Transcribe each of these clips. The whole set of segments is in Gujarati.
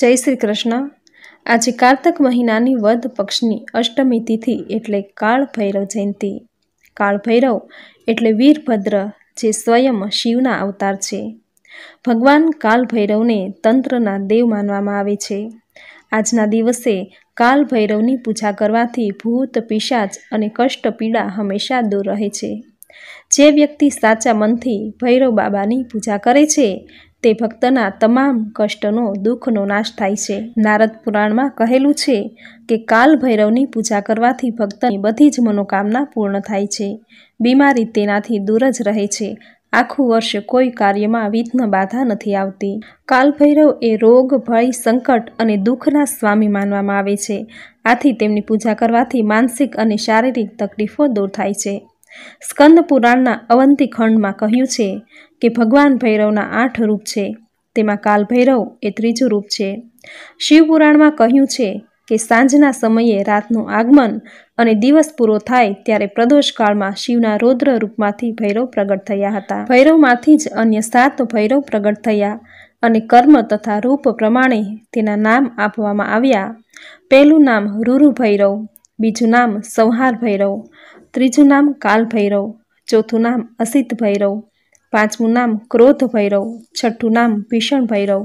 જય શ્રી કૃષ્ણ આજે કાર્તક મહિનાની વધ પક્ષની અષ્ટમી તિથિ એટલે કાળ ભૈરવ જયંતિ કાળ ભૈરવ એટલે વીરભદ્ર જે સ્વયં શિવના અવતાર છે ભગવાન કાલ ભૈરવને તંત્રના દેવ માનવામાં આવે છે આજના દિવસે કાલ ભૈરવની પૂજા કરવાથી ભૂત પિશાચ અને કષ્ટ પીડા હંમેશા દૂર રહે છે જે વ્યક્તિ સાચા મનથી ભૈરવ બાબાની પૂજા કરે છે તે ભક્તના તમામ કષ્ટનો દુઃખનો નાશ થાય છે નારદ પુરાણમાં કહેલું છે કે કાલ ભૈરવની પૂજા કરવાથી ભક્તની બધી જ મનોકામના પૂર્ણ થાય છે બીમારી તેનાથી દૂર જ રહે છે આખું વર્ષ કોઈ કાર્યમાં વિઘ્ન બાધા નથી આવતી કાલભૈરવ એ રોગ ભય સંકટ અને દુઃખના સ્વામી માનવામાં આવે છે આથી તેમની પૂજા કરવાથી માનસિક અને શારીરિક તકલીફો દૂર થાય છે સ્કંદ પુરાણના અવંતી ખંડમાં કહ્યું છે કે ભગવાન ભૈરવના આઠ રૂપ છે તેમાં કાલ ભૈરવ એ ત્રીજું રૂપ છે શિવપુરાણમાં કહ્યું છે કે સાંજના સમયે રાતનું આગમન અને દિવસ પૂરો થાય ત્યારે પ્રદોષકાળમાં શિવના રૌદ્ર રૂપમાંથી ભૈરવ પ્રગટ થયા હતા ભૈરવમાંથી જ અન્ય સાત ભૈરવ પ્રગટ થયા અને કર્મ તથા રૂપ પ્રમાણે તેના નામ આપવામાં આવ્યા પહેલું નામ રૂરુ ભૈરવ બીજું નામ સંહાર ભૈરવ ત્રીજું નામ કાલ ભૈરવ ચોથું નામ અસિત ભૈરવ પાંચમું નામ ક્રોધ ભૈરવ છઠ્ઠું નામ ભીષણ ભૈરવ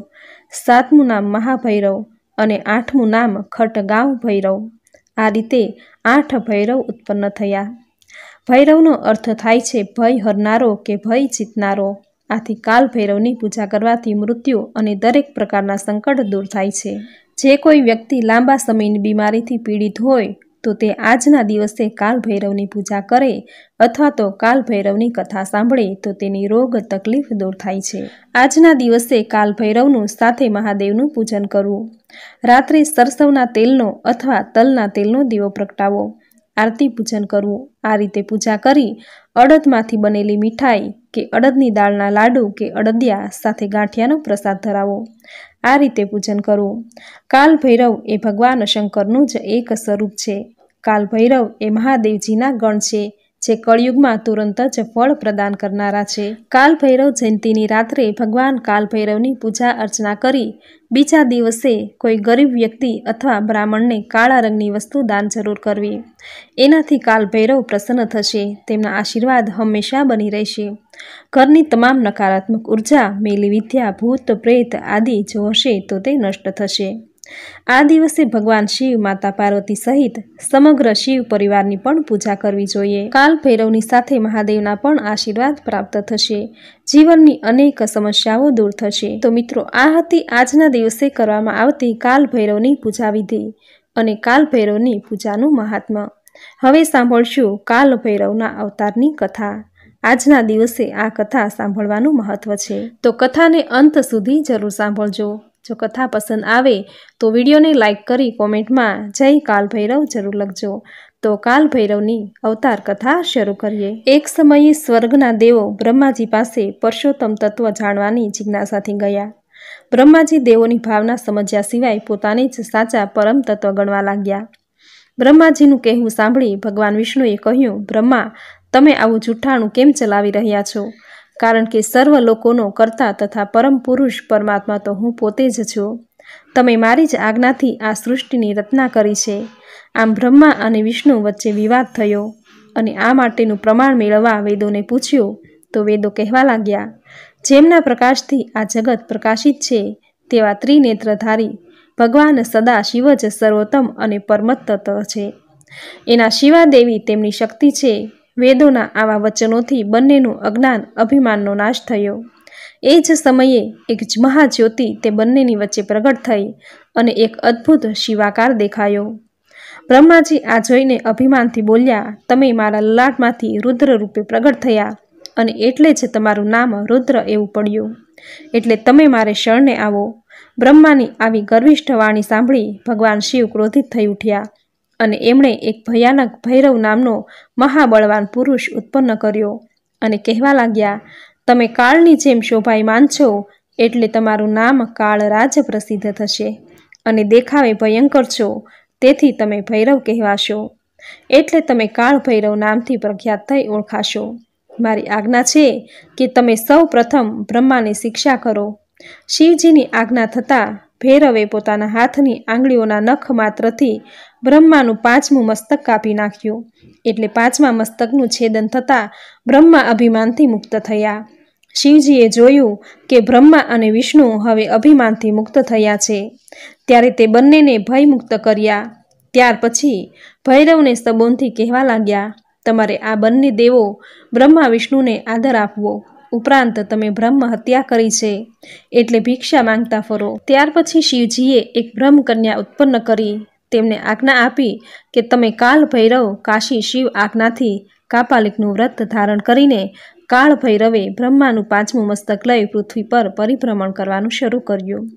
સાતમું નામ મહાભૈરવ અને આઠમું નામ ખટગાંવ ભૈરવ આ રીતે આઠ ભૈરવ ઉત્પન્ન થયા ભૈરવનો અર્થ થાય છે ભય હરનારો કે ભય જીતનારો આથી કાલ ભૈરવની પૂજા કરવાથી મૃત્યુ અને દરેક પ્રકારના સંકટ દૂર થાય છે જે કોઈ વ્યક્તિ લાંબા સમયની બીમારીથી પીડિત હોય તો તે આજના દિવસે કાલ ભૈરવની પૂજા કરે અથવા તો કાલ ભૈરવની કથા સાંભળે તો તેની રોગ તકલીફ દૂર થાય છે આજના દિવસે કાલ ભૈરવનું સાથે મહાદેવનું પૂજન કરવું રાત્રે સરસવના તેલનો અથવા તલના તેલનો દીવો પ્રગટાવો આરતી પૂજન કરવું આ રીતે પૂજા કરી અડદમાંથી બનેલી મીઠાઈ કે અડદની દાળના લાડુ કે અડદિયા સાથે ગાંઠિયાનો પ્રસાદ ધરાવો આ રીતે પૂજન કરવું કાલ ભૈરવ એ ભગવાન શંકરનું જ એક સ્વરૂપ છે કાલભૈરવ એ મહાદેવજીના ગણ છે જે કળિયુગમાં તુરંત જ ફળ પ્રદાન કરનારા છે કાલભૈરવ જયંતિની રાત્રે ભગવાન કાલભૈરવની પૂજા અર્ચના કરી બીજા દિવસે કોઈ ગરીબ વ્યક્તિ અથવા બ્રાહ્મણને કાળા રંગની વસ્તુ દાન જરૂર કરવી એનાથી કાલભૈરવ પ્રસન્ન થશે તેમના આશીર્વાદ હંમેશા બની રહેશે ઘરની તમામ નકારાત્મક ઉર્જા મેલી વિદ્યા ભૂત પ્રેત આદિ જો હશે તો તે નષ્ટ થશે આ દિવસે ભગવાન શિવ માતા પાર્વતી સહિત સમગ્ર શિવ પરિવારની પણ પૂજા કરવી જોઈએ કાલ ભૈરવની સાથે મહાદેવના પણ આશીર્વાદ પ્રાપ્ત થશે જીવનની અનેક સમસ્યાઓ દૂર થશે તો મિત્રો આ હતી આજના દિવસે કરવામાં આવતી કાલ ભૈરવની પૂજા વિધિ અને કાલ ભૈરવની પૂજાનું મહાત્મ્ય હવે સાંભળશું કાલ ભૈરવના અવતારની કથા આજના દિવસે આ કથા સાંભળવાનું મહત્વ છે તો કથાને અંત સુધી જરૂર સાંભળજો જો કથા પસંદ આવે તો વિડીયોને લાઇક કરી કોમેન્ટમાં જય કાલ ભૈરવ જરૂર લખજો તો કાલ ભૈરવની અવતાર કથા શરૂ કરીએ એક સમયે સ્વર્ગના દેવો બ્રહ્માજી પાસે પરસોત્તમ તત્વ જાણવાની જિજ્ઞાસાથી ગયા બ્રહ્માજી દેવોની ભાવના સમજ્યા સિવાય પોતાને જ સાચા પરમ તત્વ ગણવા લાગ્યા બ્રહ્માજીનું કહેવું સાંભળી ભગવાન વિષ્ણુએ કહ્યું બ્રહ્મા તમે આવું જુઠ્ઠાણું કેમ ચલાવી રહ્યા છો કારણ કે સર્વ લોકોનો કર્તા તથા પરમ પુરુષ પરમાત્મા તો હું પોતે જ છું તમે મારી જ આજ્ઞાથી આ સૃષ્ટિની રચના કરી છે આમ બ્રહ્મા અને વિષ્ણુ વચ્ચે વિવાદ થયો અને આ માટેનું પ્રમાણ મેળવવા વેદોને પૂછ્યું તો વેદો કહેવા લાગ્યા જેમના પ્રકાશથી આ જગત પ્રકાશિત છે તેવા ત્રિનેત્રધારી ભગવાન સદા શિવ જ સર્વોત્તમ અને પરમતત્વ છે એના શિવા દેવી તેમની શક્તિ છે વેદોના આવા વચનોથી બંનેનું અજ્ઞાન અભિમાનનો નાશ થયો એ જ સમયે એક મહાજ્યોતિ તે બંનેની વચ્ચે પ્રગટ થઈ અને એક અદ્ભુત શિવાકાર દેખાયો બ્રહ્માજી આ જોઈને અભિમાનથી બોલ્યા તમે મારા લલાટમાંથી રુદ્ર રૂપે પ્રગટ થયા અને એટલે જ તમારું નામ રુદ્ર એવું પડ્યું એટલે તમે મારે શરણે આવો બ્રહ્માની આવી ગર્વિષ્ઠ વાણી સાંભળી ભગવાન શિવ ક્રોધિત થઈ ઉઠ્યા અને એમણે એક ભયાનક ભૈરવ નામનો મહાબળવાન પુરુષ ઉત્પન્ન કર્યો અને કહેવા લાગ્યા તમે કાળની જેમ શોભાયમાન છો એટલે તમારું નામ કાળ રાજ પ્રસિદ્ધ થશે અને દેખાવે ભયંકર છો તેથી તમે ભૈરવ કહેવાશો એટલે તમે કાળ ભૈરવ નામથી પ્રખ્યાત થઈ ઓળખાશો મારી આજ્ઞા છે કે તમે સૌ પ્રથમ બ્રહ્માની શિક્ષા કરો શિવજીની આજ્ઞા થતાં ભૈરવે પોતાના હાથની આંગળીઓના નખ માત્રથી બ્રહ્માનું પાંચમું મસ્તક કાપી નાખ્યું એટલે પાંચમા મસ્તકનું છેદન થતાં બ્રહ્મા અભિમાનથી મુક્ત થયા શિવજીએ જોયું કે બ્રહ્મા અને વિષ્ણુ હવે અભિમાનથી મુક્ત થયા છે ત્યારે તે બંનેને ભય મુક્ત કર્યા ત્યાર પછી ભૈરવને સબોનથી કહેવા લાગ્યા તમારે આ બંને દેવો બ્રહ્મા વિષ્ણુને આદર આપવો ઉપરાંત તમે બ્રહ્મ હત્યા કરી છે એટલે ભિક્ષા માંગતા ફરો ત્યાર પછી શિવજીએ એક બ્રહ્મ કન્યા ઉત્પન્ન કરી તેમને આજ્ઞા આપી કે તમે કાલ ભૈરવ કાશી શિવ આજ્ઞાથી કાપાલિકનું વ્રત ધારણ કરીને કાળ ભૈરવે બ્રહ્માનું પાંચમું મસ્તક લઈ પૃથ્વી પર પરિભ્રમણ કરવાનું શરૂ કર્યું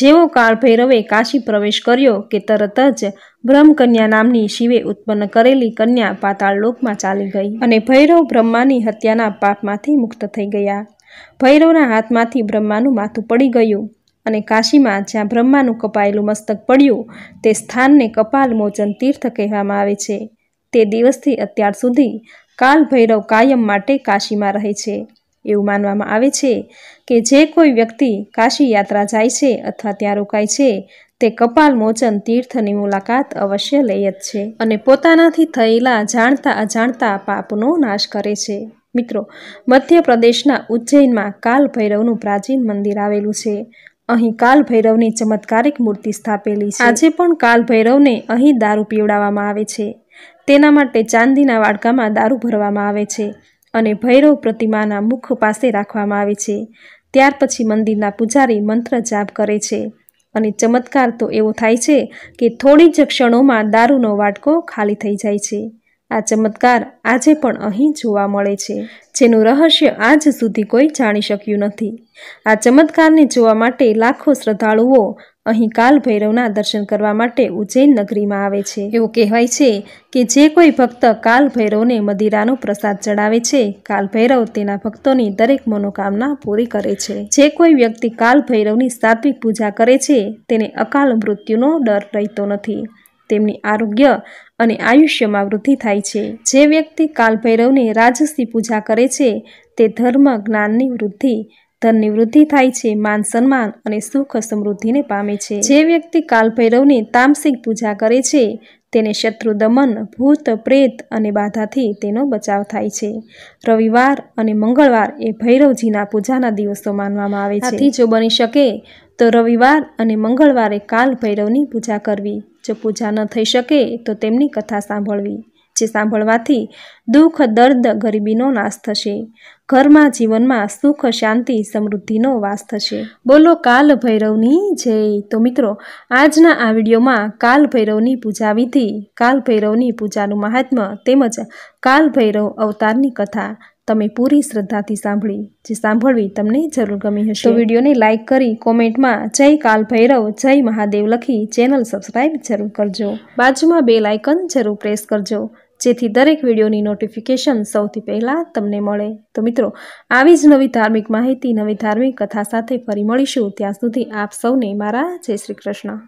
જેવો કાળ ભૈરવે કાશી પ્રવેશ કર્યો કે તરત જ બ્રહ્મકન્યા નામની શિવે ઉત્પન્ન કરેલી કન્યા પાતાળલોકમાં ચાલી ગઈ અને ભૈરવ બ્રહ્માની હત્યાના પાપમાંથી મુક્ત થઈ ગયા ભૈરવના હાથમાંથી બ્રહ્માનું માથું પડી ગયું અને કાશીમાં જ્યાં બ્રહ્માનું કપાયેલું મસ્તક પડ્યું તે સ્થાનને કપાલ મોચન તીર્થ કહેવામાં આવે છે તે દિવસથી અત્યાર સુધી કાલ ભૈરવ કાયમ માટે કાશીમાં રહે છે એવું માનવામાં આવે છે કે જે કોઈ વ્યક્તિ કાશી યાત્રા જાય છે અથવા ત્યાં રોકાય છે તે કપાલ મોચન તીર્થની મુલાકાત અવશ્ય લઈ જ છે અને પોતાનાથી થયેલા જાણતા અજાણતા પાપનો નાશ કરે છે મિત્રો મધ્ય પ્રદેશના ઉજ્જૈનમાં કાલ ભૈરવનું પ્રાચીન મંદિર આવેલું છે અહીં કાલ ભૈરવની ચમત્કારિક મૂર્તિ સ્થાપેલી છે આજે પણ કાલ ભૈરવને અહીં દારૂ પીવડાવવામાં આવે છે તેના માટે ચાંદીના વાડકામાં દારૂ ભરવામાં આવે છે અને ભૈરવ પ્રતિમાના મુખ પાસે રાખવામાં આવે છે ત્યાર પછી મંદિરના પૂજારી મંત્ર જાપ કરે છે અને ચમત્કાર તો એવો થાય છે કે થોડી જ ક્ષણોમાં દારૂનો વાડકો ખાલી થઈ જાય છે આ ચમત્કાર આજે પણ અહીં જોવા મળે છે જેનું રહસ્ય આજ સુધી કોઈ જાણી શક્યું નથી આ ચમત્કારને જોવા માટે લાખો શ્રદ્ધાળુઓ અહીં કાલ ભૈરવના દર્શન કરવા માટે ઉજ્જૈન નગરીમાં આવે છે એવું કહેવાય છે કે જે કોઈ ભક્ત કાલ ભૈરવને મદિરાનો પ્રસાદ ચડાવે છે કાલ ભૈરવ તેના ભક્તોની દરેક મનોકામના પૂરી કરે છે જે કોઈ વ્યક્તિ કાલ ભૈરવની સાત્વિક પૂજા કરે છે તેને અકાલ મૃત્યુનો ડર રહેતો નથી તેમની આરોગ્ય અને આયુષ્યમાં વૃદ્ધિ થાય છે જે વ્યક્તિ કાલ ભૈરવને રાજસી પૂજા કરે છે તે ધર્મ જ્ઞાનની વૃદ્ધિ ધનની વૃદ્ધિ થાય છે માન સન્માન અને સુખ સમૃદ્ધિને પામે છે જે વ્યક્તિ કાલભૈરવની તામસિક પૂજા કરે છે તેને શત્રુ દમન ભૂત પ્રેત અને બાધાથી તેનો બચાવ થાય છે રવિવાર અને મંગળવાર એ ભૈરવજીના પૂજાના દિવસો માનવામાં આવે છે જો બની શકે તો રવિવાર અને મંગળવારે કાલ ભૈરવની પૂજા કરવી જો પૂજા ન થઈ શકે તો તેમની કથા સાંભળવી જે સાંભળવાથી દુઃખ દર્દ ગરીબીનો નાશ થશે ઘરમાં જીવનમાં સુખ શાંતિ સમૃદ્ધિનો વાસ થશે બોલો કાલ ભૈરવની જય તો મિત્રો આજના આ વિડીયોમાં કાલ ભૈરવની પૂજા વિધિ કાલ ભૈરવની પૂજાનું મહાત્મ્ય તેમજ કાલ ભૈરવ અવતારની કથા તમે પૂરી શ્રદ્ધાથી સાંભળી જે સાંભળવી તમને જરૂર ગમી હશે વિડીયોને લાઇક કરી કોમેન્ટમાં જય કાલ ભૈરવ જય મહાદેવ લખી ચેનલ સબસ્ક્રાઈબ જરૂર કરજો બાજુમાં બે લાઇકન જરૂર પ્રેસ કરજો જેથી દરેક વિડીયોની નોટિફિકેશન સૌથી પહેલાં તમને મળે તો મિત્રો આવી જ નવી ધાર્મિક માહિતી નવી ધાર્મિક કથા સાથે ફરી મળીશું ત્યાં સુધી આપ સૌને મારા જય શ્રી કૃષ્ણ